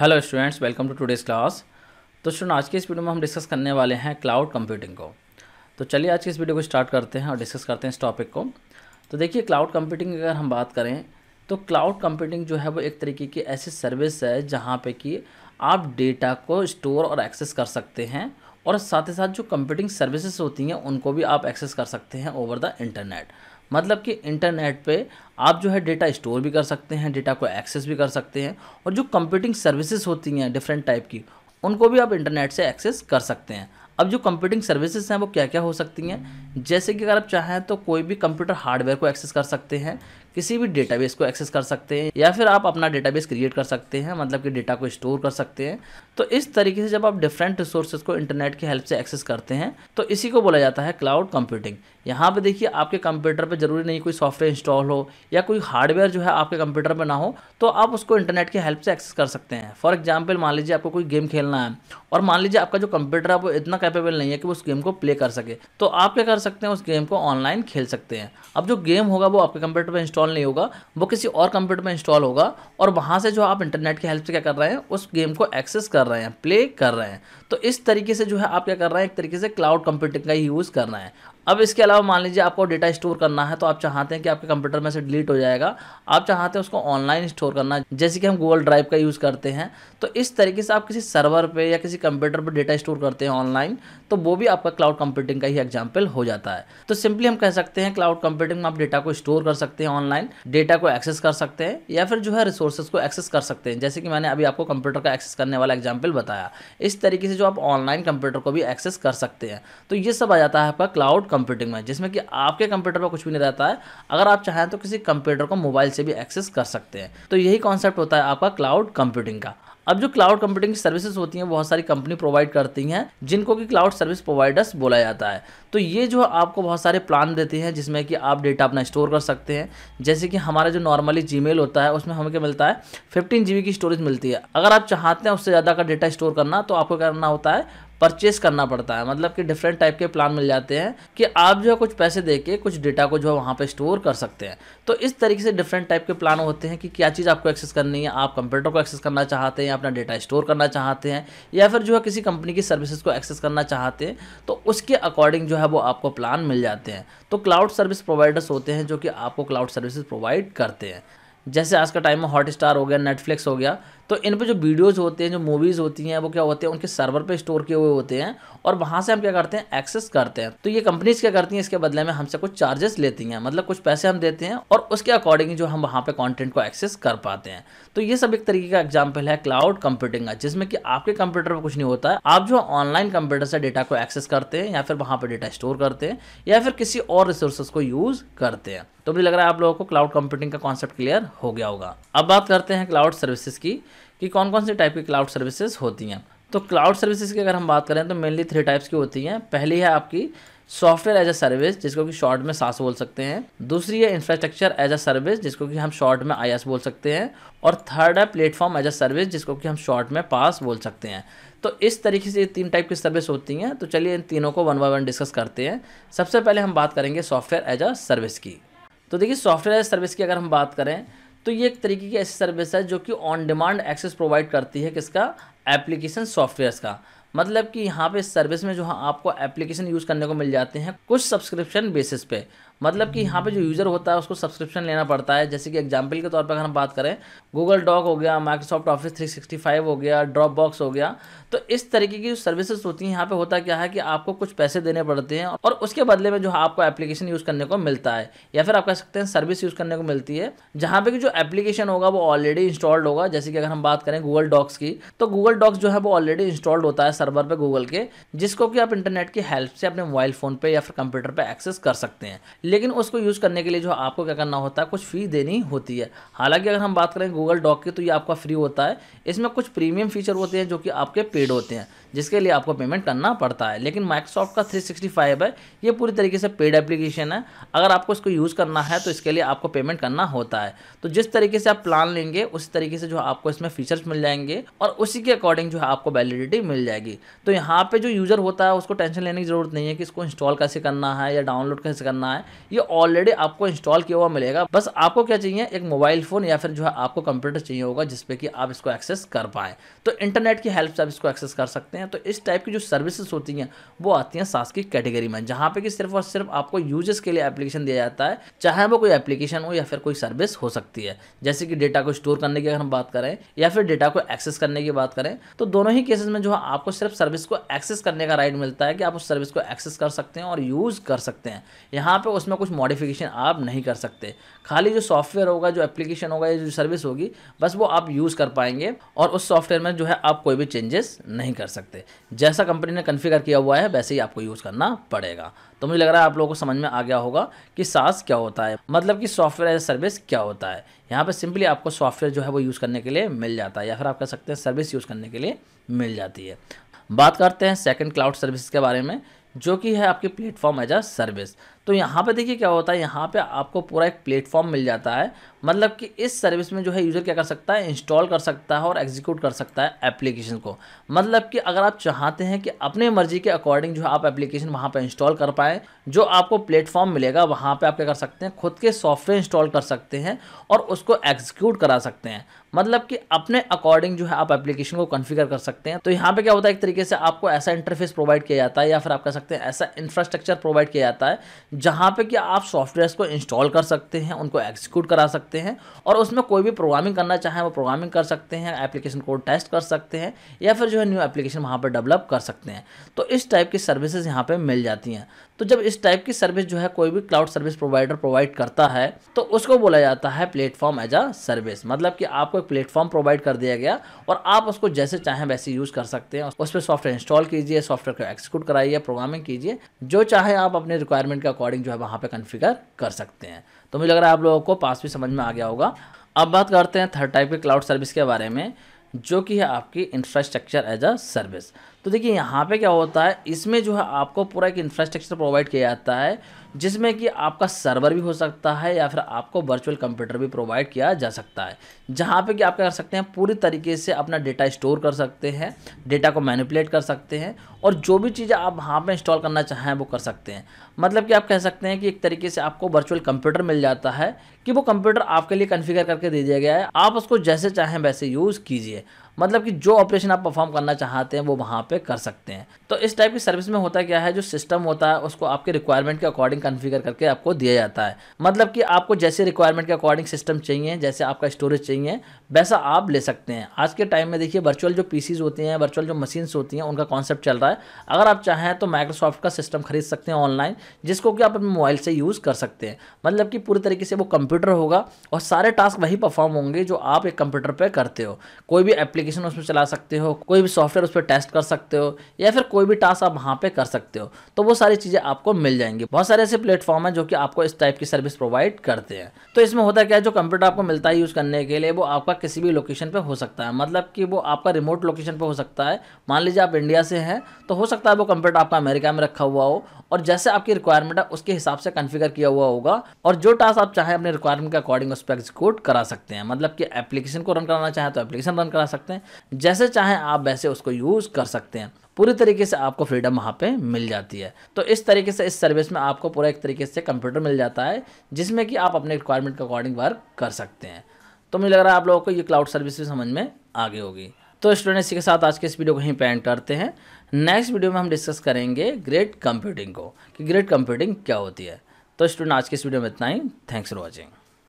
hello students welcome to today's class तो student आज के इस वीडियो में हम डिस्कस करने वाले हैं क्लाउड कंप्यूटिंग को तो चलिए आज के इस वीडियो को स्टार्ट करते हैं और डिस्कस करते हैं इस टॉपिक को तो देखिए क्लाउड कंप्यूटिंग की अगर हम बात करें तो क्लाउड कंप्यूटिंग जो है वो एक तरीके की ऐसी सर्विस है जहाँ पर कि आप डेटा को स्टोर और एक्सेस कर सकते हैं और साथ ही साथ जो कंप्यूटिंग सर्विसेज होती हैं उनको भी आप एक्सेस कर सकते हैं ओवर द इंटरनेट मतलब कि इंटरनेट पे आप जो है डेटा स्टोर भी कर सकते हैं डेटा को एक्सेस भी कर सकते हैं और जो कंप्यूटिंग सर्विसेज होती हैं डिफरेंट टाइप की उनको भी आप इंटरनेट से एक्सेस कर सकते हैं अब जो कंप्यूटिंग सर्विसेज हैं वो क्या क्या हो सकती हैं जैसे कि अगर आप चाहें तो कोई भी कंप्यूटर हार्डवेयर को एक्सेस कर सकते हैं किसी भी डेटाबेस को एक्सेस कर सकते हैं या फिर आप अपना डेटाबेस क्रिएट कर सकते हैं मतलब कि डेटा को स्टोर कर सकते हैं तो इस तरीके से जब आप डिफरेंट रिसोर्सेज को इंटरनेट की हेल्प से एक्सेस करते हैं तो इसी को बोला जाता है क्लाउड कंप्यूटिंग यहाँ पे देखिए आपके कंप्यूटर पे जरूरी नहीं कोई सॉफ्टवेयर इंस्टॉल हो या कोई हार्डवेयर जो है आपके कंप्यूटर पे ना हो तो आप उसको इंटरनेट की हेल्प से एक्सेस कर सकते हैं फॉर एग्जाम्पल मान लीजिए आपको कोई गेम खेलना है और मान लीजिए आपका जो कंप्यूटर है वो इतना कैपेबल नहीं है कि वो उस गेम को प्ले कर सके तो आप क्या कर सकते हैं उस गेम को ऑनलाइन खेल सकते हैं अब जो गेम होगा वो आपके कंप्यूटर पर इंस्टॉल इंस्टॉल नहीं होगा वो किसी और कंप्यूटर में इंस्टॉल होगा और वहाँ से जो आप इंटरनेट की हेल्प से क्या कर रहे हैं उस गेम को एक्सेस कर रहे हैं प्ले कर रहे हैं तो इस तरीके से जो है आप क्या कर रहे हैं एक तरीके से क्लाउड कंप्यूटिंग का यूज़ करना है अब इसके अलावा मान लीजिए आपको डेटा स्टोर करना है तो आप चाहते हैं कि आपके कंप्यूटर में से डिलीट हो जाएगा आप चाहते हैं उसको ऑनलाइन स्टोर करना जैसे कि हम गूगल ड्राइव का यूज़ करते हैं तो इस तरीके से आप किसी सर्वर पर या किसी कंप्यूटर पर डेटा स्टोर करते हैं ऑनलाइन तो वो भी आपका क्लाउड कंप्यूटिंग का ही एग्जाम्पल हो जाता है तो सिंपली हम कह सकते हैं क्लाउड कंप्यूटिंग में आप डेटा को स्टोर कर सकते हैं ऑनलाइन डेटा को एक्सेस कर सकते हैं या फिर जो है रिसोर्सेज को एक्सेस कर सकते हैं जैसे कि मैंने अभी आपको कंप्यूटर का एक्सेस करने वाला एग्जाम्पल बताया इस तरीके से जो आप ऑनलाइन कंप्यूटर को भी एक्सेस कर सकते हैं तो ये सब आ जाता है आपका क्लाउड कंप्यूटिंग में जिसमें कि आपके कंप्यूटर पर कुछ भी नहीं रहता है अगर आप चाहें तो किसी कंप्यूटर को मोबाइल से भी एक्सेस कर सकते हैं तो यही कॉन्सेप्ट होता है आपका क्लाउड कंप्यूटिंग का अब जो क्लाउड कंप्यूटिंग सर्विसेज होती हैं बहुत सारी कंपनी प्रोवाइड करती हैं जिनको कि क्लाउड सर्विस प्रोवाइडर्स बोला जाता है तो ये जो आपको बहुत सारे प्लान देती हैं जिसमें कि आप डेटा अपना स्टोर कर सकते हैं जैसे कि हमारा जो नॉर्मली जी होता है उसमें हमें क्या मिलता है फिफ्टीन जी की स्टोरेज मिलती है अगर आप चाहते हैं उससे ज़्यादा का डेटा स्टोर करना तो आपको क्या करना होता है परचेस करना पड़ता है मतलब कि डिफरेंट टाइप के प्लान मिल जाते हैं कि आप जो है कुछ पैसे दे के कुछ डेटा को जो है वहाँ पर स्टोर कर सकते हैं तो इस तरीके से डिफरेंट टाइप के प्लान होते हैं कि क्या चीज़ आपको एक्सेस करनी है आप कंप्यूटर को एक्सेस करना चाहते हैं अपना डेटा स्टोर करना चाहते हैं या फिर जो है किसी कंपनी की सर्विसेज को एक्सेस करना चाहते हैं तो उसके अकॉर्डिंग जो है वो आपको प्लान मिल जाते हैं तो क्लाउड सर्विस प्रोवाइडर्स होते हैं जो कि आपको क्लाउड सर्विसेज प्रोवाइड करते हैं जैसे आज का टाइम में हॉट स्टार हो गया नेटफ्लिक्स हो गया तो इन पर जो वीडियोज़ होते हैं जो मूवीज़ होती हैं वो क्या होते हैं उनके सर्वर पर स्टोर किए हुए होते हैं और वहाँ से हम क्या करते हैं एक्सेस करते हैं तो ये कंपनीज क्या करती हैं इसके बदले में हमसे कुछ चार्जेस लेती हैं मतलब कुछ पैसे हम देते हैं और उसके अकॉर्डिंग जो हम वहाँ पर कॉन्टेंट को एक्सेस कर पाते हैं तो ये सब एक तरीके का एग्जाम्पल है क्लाउड कंप्यूटिंग का जिसमें कि आपके कंप्यूटर पर कुछ नहीं होता है आप जो ऑनलाइन कंप्यूटर से डेटा को एक्सेस करते हैं या फिर वहाँ पर डेटा स्टोर करते हैं या फिर किसी और रिसोर्सेज को यूज़ करते हैं तो मुझे लग रहा है आप लोगों को क्लाउड कंप्यूटिंग का कॉन्सेप्ट क्लियर हो गया होगा अब बात करते हैं क्लाउड सर्विसेज की कि कौन कौन से टाइप की क्लाउड सर्विसेज होती हैं तो क्लाउड सर्विसेज की अगर हम बात करें तो मेनली थ्री टाइप्स की होती हैं पहली है आपकी सॉफ्टवेयर एज अ सर्विस जिसको कि शॉर्ट में सास बोल सकते हैं दूसरी है इंफ्रास्ट्रक्चर एज अ सर्विस जिसको कि हम शॉर्ट में आई बोल सकते हैं और थर्ड है प्लेटफॉर्म एज अ सर्विस जिसको कि हम शॉर्ट में पास बोल सकते हैं तो इस तरीके से ये तीन टाइप की सर्विस होती हैं तो चलिए इन तीनों को वन बाय वन डिस्कस करते हैं सबसे पहले हम बात करेंगे सॉफ्टवेयर एज अ सर्विस की तो देखिए सॉफ्टवेयर एज सर्विस की अगर हम बात करें तो ये एक तरीके की ऐसी सर्विस है जो कि ऑन डिमांड एक्सेस प्रोवाइड करती है किसका एप्लीकेशन सॉफ्टवेयर्स का मतलब कि यहाँ पे सर्विस में जो हाँ आपको एप्लीकेशन यूज़ करने को मिल जाते हैं कुछ सब्सक्रिप्शन बेसिस पे मतलब कि यहाँ पे जो यूज़र होता है उसको सब्सक्रिप्शन लेना पड़ता है जैसे कि एग्जाम्पल के तौर पर अगर हम बात करें गूगल डॉक हो गया माइक्रोसॉफ्ट ऑफिस 365 हो गया ड्रॉप बॉक्स हो गया तो इस तरीके की सर्विसेज होती हैं यहाँ पे होता क्या है कि आपको कुछ पैसे देने पड़ते हैं और उसके बदले में जो आपको एप्लीकेशन यूज़ करने को मिलता है या फिर आप कह सकते हैं सर्विस यूज़ करने को मिलती है जहाँ पे कि जो एप्लीकेशन होगा वो ऑलरेडी इंस्टॉल्ड होगा जैसे कि अगर हम बात करें गूगल डॉक्स की तो गूगल डॉक्स जो है वो ऑलरेडी इंस्टॉल्ड होता है सर्वर पर गूगल के जिसको कि आप इंटरनेट की हेल्प से अपने मोबाइल फ़ोन पर या फिर कंप्यूटर पर एक्सेस कर सकते हैं लेकिन उसको यूज़ करने के लिए जो आपको क्या करना होता है कुछ फ़ी देनी होती है हालांकि अगर हम बात करें गूगल डॉक की तो ये आपका फ्री होता है इसमें कुछ प्रीमियम फीचर होते हैं जो कि आपके पेड होते हैं जिसके लिए आपको पेमेंट करना पड़ता है लेकिन माइक्रोसॉफ्ट का 365 है ये पूरी तरीके से पेड एप्लीकेशन है अगर आपको इसको यूज़ करना है तो इसके लिए आपको पेमेंट करना होता है तो जिस तरीके से आप प्लान लेंगे उस तरीके से जो आपको इसमें फीचर्स मिल जाएंगे और उसी के अकॉर्डिंग जो है आपको वैलिडिटी मिल जाएगी तो यहाँ पर जो यूज़र होता है उसको टेंशन लेने की ज़रूरत नहीं है कि इसको इंस्टॉल कैसे करना है या डाउनलोड कैसे करना है ये ऑलरेडी आपको इंस्टॉल किया हुआ मिलेगा बस आपको क्या चाहिए एक मोबाइल फ़ोन या फिर जो है आपको कंप्यूटर चाहिए होगा जिसपे कि आप इसको एक्सेस कर पाए तो इंटरनेट की हेल्प से आप इसको एक्सेस कर सकते हैं तो इस टाइप की जो सर्विसेज होती हैं वो आती हैं सास की कैटेगरी में जहां पे कि सिर्फ और सिर्फ आपको यूजर्स के लिए एप्लीकेशन दिया जाता है चाहे वो कोई एप्लीकेशन हो या फिर कोई सर्विस हो सकती है जैसे कि डेटा को स्टोर करने की अगर हम बात करें या फिर डेटा को एक्सेस करने की बात करें तो दोनों ही केसेस में जो है आपको सिर्फ सर्विस को एक्सेस करने का राइट मिलता है कि आप उस सर्विस को एक्सेस कर सकते हैं और यूज़ कर सकते हैं यहाँ पर उस उसमें कुछ मॉडिफिकेशन आप नहीं कर सकते खाली जो सॉफ्टवेयर होगा जो एप्लीकेशन होगा या जो सर्विस होगी बस वो आप यूज़ कर पाएंगे और उस सॉफ्टवेयर में जो है आप कोई भी चेंजेस नहीं कर सकते जैसा कंपनी ने कन्फिगर किया हुआ है वैसे ही आपको यूज़ करना पड़ेगा तो मुझे लग रहा है आप लोगों को समझ में आ गया होगा कि सास क्या होता है मतलब कि सॉफ्टवेयर एज सर्विस क्या होता है यहाँ पर सिंपली आपको सॉफ्टवेयर जो है वो यूज़ करने के लिए मिल जाता है या फिर आप कह सकते हैं सर्विस यूज़ करने के लिए मिल जाती है बात करते हैं सेकंड क्लाउड सर्विस के बारे में जो कि है आपकी प्लेटफॉर्म एज अ सर्विस तो यहाँ पे देखिए क्या होता है यहाँ पे आपको पूरा एक प्लेटफॉर्म मिल जाता है मतलब कि इस सर्विस में जो है यूज़र क्या कर सकता है इंस्टॉल कर सकता है और एग्जीक्यूट कर सकता है एप्लीकेशन को मतलब कि अगर आप चाहते हैं कि अपने मर्जी के अकॉर्डिंग जो है आप एप्लीकेशन वहाँ पर इंस्टॉल कर पाएँ जो आपको प्लेटफॉर्म मिलेगा वहाँ पर आप क्या कर सकते हैं खुद के सॉफ्टवेयर इंस्टॉल कर सकते हैं और उसको एग्जीक्यूट करा सकते हैं मतलब कि अपने अकॉर्डिंग जो है आप एप्लीकेशन को कॉन्फ़िगर कर सकते हैं तो यहाँ पे क्या होता है एक तरीके से आपको ऐसा इंटरफेस प्रोवाइड किया जाता है या फिर आप कह सकते हैं ऐसा इंफ्रास्ट्रक्चर प्रोवाइड किया जाता है जहाँ पे कि आप सॉफ्टवेयर को इंस्टॉल कर सकते हैं उनको एग्जीक्यूट करा सकते हैं और उसमें कोई भी प्रोग्रामिंग करना चाहें वो प्रोग्रामिंग कर सकते हैं एप्लीकेशन कोड टेस्ट कर सकते हैं या फिर जो है न्यू एप्लीकेशन वहाँ पर डेवलप कर सकते हैं तो इस टाइप की सर्विसेज यहाँ पर मिल जाती हैं तो जब इस टाइप की सर्विस जो है कोई भी क्लाउड सर्विस प्रोवाइडर प्रोवाइड करता है तो उसको बोला जाता है प्लेटफॉर्म एज अ सर्विस मतलब कि आपको एक प्लेटफॉर्म प्रोवाइड कर दिया गया और आप उसको जैसे चाहें वैसे यूज़ कर सकते हैं उस पर सॉफ्टवेयर इंस्टॉल कीजिए सॉफ्टवेयर को एक्सिक्यूट कराइए प्रोग्रामिंग कीजिए जो चाहे आप अपने रिक्वायरमेंट का अकॉर्डिंग जो है वहाँ पर कन्फिगर कर सकते हैं तो मुझे लग रहा है आप लोगों को पास भी समझ में आ गया होगा अब बात करते हैं थर्ड टाइप के क्लाउड सर्विस के बारे में जो कि है आपकी इंफ्रास्ट्रक्चर एज अ सर्विस तो देखिए यहाँ पे क्या होता है इसमें जो है आपको पूरा एक इंफ्रास्ट्रक्चर प्रोवाइड किया जाता है जिसमें कि आपका सर्वर भी हो सकता है या फिर आपको वर्चुअल कंप्यूटर भी प्रोवाइड किया जा सकता है जहाँ पे कि आप क्या कर सकते हैं पूरी तरीके से अपना डेटा स्टोर कर सकते हैं डेटा को मैनिपुलेट कर सकते हैं और जो भी चीज़ें आप वहाँ पे इंस्टॉल करना चाहें वो कर सकते हैं मतलब कि आप कह सकते हैं कि एक तरीके से आपको वर्चुअल कंप्यूटर मिल जाता है कि वो कंप्यूटर आपके लिए कन्फिगर करके दे दिया गया है आप उसको जैसे चाहें वैसे यूज़ कीजिए मतलब कि जो ऑपरेशन आप परफॉर्म करना चाहते हैं वो वहाँ पर कर सकते हैं तो इस टाइप की सर्विस में होता क्या है जो सिस्टम होता है उसको आपके रिक्वायरमेंट के अकॉर्डिंग कन्फिगर करके आपको दिया जाता है मतलब कि आपको जैसे रिक्वायरमेंट के अकॉर्डिंग सिस्टम चाहिए जैसे आपका स्टोरेज चाहिए वैसा आप ले सकते हैं आज के टाइम में देखिए वर्चुअल जो पीसीज होते हैं वर्चुअल जो मशीन्स होती हैं उनका कॉन्सेप्ट चल रहा है अगर आप चाहें तो माइक्रोसॉफ्ट का सिस्टम खरीद सकते हैं ऑनलाइन जिसको कि आप अपने मोबाइल से यूज़ कर सकते हैं मतलब कि पूरी तरीके से वो कंप्यूटर होगा और सारे टास्क वही परफॉर्म होंगे जो आप एक कंप्यूटर पर करते हो कोई भी एप्लीकेशन एप्लीकेशन उस पर चला सकते हो कोई भी सॉफ्टवेयर उस पर टेस्ट कर सकते हो या फिर कोई भी टास्क आप वहाँ पे कर सकते हो तो वो सारी चीज़ें आपको मिल जाएंगी बहुत सारे ऐसे प्लेटफॉर्म हैं जो कि आपको इस टाइप की सर्विस प्रोवाइड करते हैं तो इसमें होता है क्या जो कंप्यूटर आपको मिलता है यूज़ करने के लिए वो आपका किसी भी लोकेशन पर हो सकता है मतलब कि वो आपका रिमोट लोकेशन पर हो सकता है मान लीजिए आप इंडिया से हैं तो हो सकता है वो कंप्यूटर आपका अमेरिका में रखा हुआ हो और जैसे आपकी रिक्वायरमेंट है उसके हिसाब से कन्फिगर किया हुआ होगा और जो टास्क आप चाहे अपने रिक्वायरमेंट के अकॉर्डिंग उस पर एक्जीक्यूट करा सकते हैं मतलब कि एप्लीकेशन को रन कराना चाहे तो एप्लीकेशन रन करा सकते हैं जैसे चाहे आप वैसे उसको यूज़ कर सकते हैं पूरी तरीके से आपको फ्रीडम वहाँ पे मिल जाती है तो इस तरीके से इस सर्विस में आपको पूरा एक तरीके से कंप्यूटर मिल जाता है जिसमें कि आप अपने रिक्वायरमेंट के अकॉर्डिंग वर्क कर सकते हैं तो मुझे लग रहा है आप लोगों को ये क्लाउड सर्विस भी समझ में आगे होगी तो स्टूडेंट इसी के साथ आज के इस वीडियो को ही पेंट करते हैं नेक्स्ट वीडियो में हम डिस्कस करेंगे ग्रेट कंप्यूटिंग को कि ग्रेट कंप्यूटिंग क्या होती है तो स्टूडेंट आज के इस वीडियो में इतना ही थैंक्स फॉर वॉचिंग